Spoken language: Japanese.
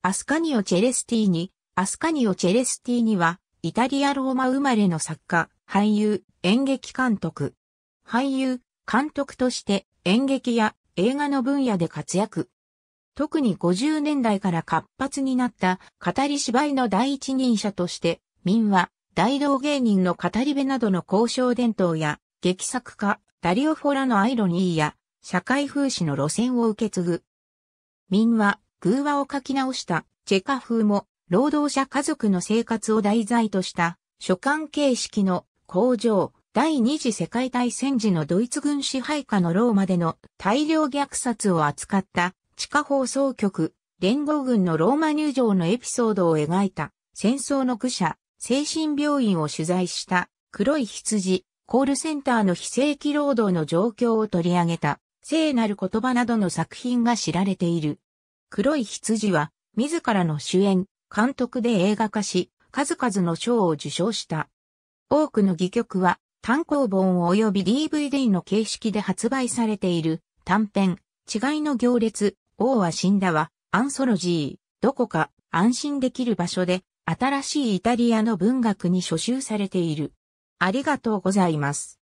アスカニオ・チェレスティーニ、アスカニオ・チェレスティーニは、イタリア・ローマ生まれの作家、俳優、演劇監督。俳優、監督として演劇や映画の分野で活躍。特に50年代から活発になった語り芝居の第一人者として、民話、大道芸人の語り部などの交渉伝統や、劇作家、ダリオ・フォラのアイロニーや、社会風刺の路線を受け継ぐ。民話、偶話を書き直したチェカ風も、労働者家族の生活を題材とした書簡形式の工場、第二次世界大戦時のドイツ軍支配下のローマでの大量虐殺を扱った地下放送局、連合軍のローマ入場のエピソードを描いた戦争の愚者、精神病院を取材した黒い羊、コールセンターの非正規労働の状況を取り上げた聖なる言葉などの作品が知られている。黒い羊は、自らの主演、監督で映画化し、数々の賞を受賞した。多くの戯曲は、単行本及び DVD の形式で発売されている、短編、違いの行列、王は死んだは、アンソロジー、どこか安心できる場所で、新しいイタリアの文学に書集されている。ありがとうございます。